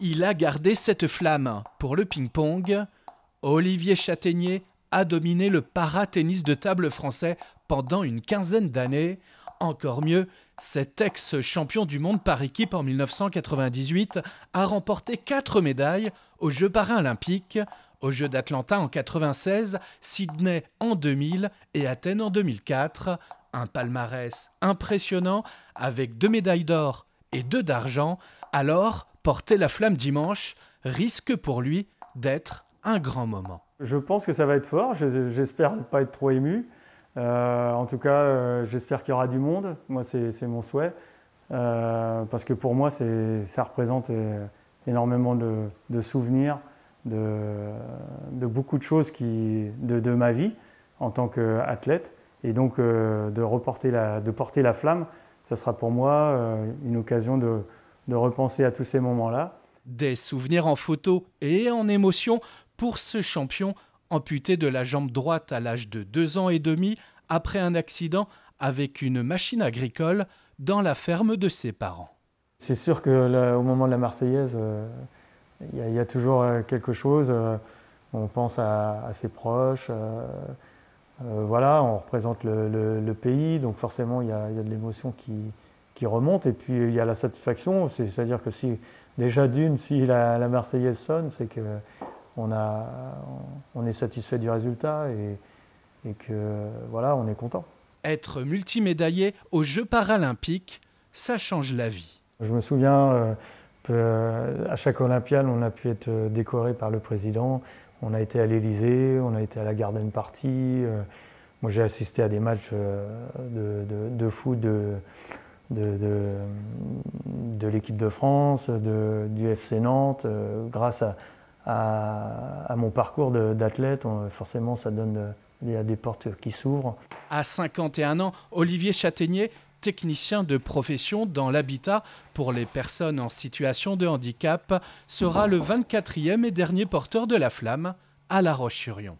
il a gardé cette flamme. Pour le ping-pong, Olivier Châtaignier a dominé le para-tennis de table français pendant une quinzaine d'années. Encore mieux, cet ex-champion du monde par équipe en 1998 a remporté quatre médailles aux Jeux paralympiques, aux Jeux d'Atlanta en 1996, Sydney en 2000 et Athènes en 2004. Un palmarès impressionnant avec deux médailles d'or et deux d'argent. Alors, porter la flamme dimanche risque pour lui d'être un grand moment. Je pense que ça va être fort, j'espère ne pas être trop ému. Euh, en tout cas, euh, j'espère qu'il y aura du monde, moi c'est mon souhait, euh, parce que pour moi ça représente énormément de, souvenirs, de, beaucoup de choses qui, de, de ma vie en tant qu'athlète. Et donc de, reporter la, de porter la flamme, ça sera pour moi une occasion de, de repenser à tous ces moments-là. Des souvenirs en photo et en émotion pour ce champion amputé de la jambe droite à l'âge de 2 ans et demi après un accident avec une machine agricole dans la ferme de ses parents. C'est sûr que au moment de la Marseillaise, euh, il y, a toujours euh, quelque chose. Euh, on pense à, ses proches. voilà, on représente le, pays, donc forcément il y a de l'émotion qui, qui remonte. Et puis il y a la satisfaction, c'est-à-dire que si déjà d'une, si la, Marseillaise sonne, c'est que on, a, on est satisfait du résultat et, et que voilà, on est content. Être multimédaillé aux Jeux paralympiques, ça change la vie. Je me souviens, euh, euh, à chaque Olympiade, on a pu être euh, décoré par le président. On a été à l'Élysée, on a été à la Garden Party. moi, j'ai assisté à des matchs de, de, de foot de, de, l'équipe de France, du FC Nantes. Euh, grâce à, mon parcours d'athlète, forcément, ça donne euh, il y a des portes qui s'ouvrent. À 51 ans, Olivier Châtaignier, technicien de profession dans l'habitat pour les personnes en situation de handicap, sera le 24e et dernier porteur de la flamme à La Roche-sur-Yon.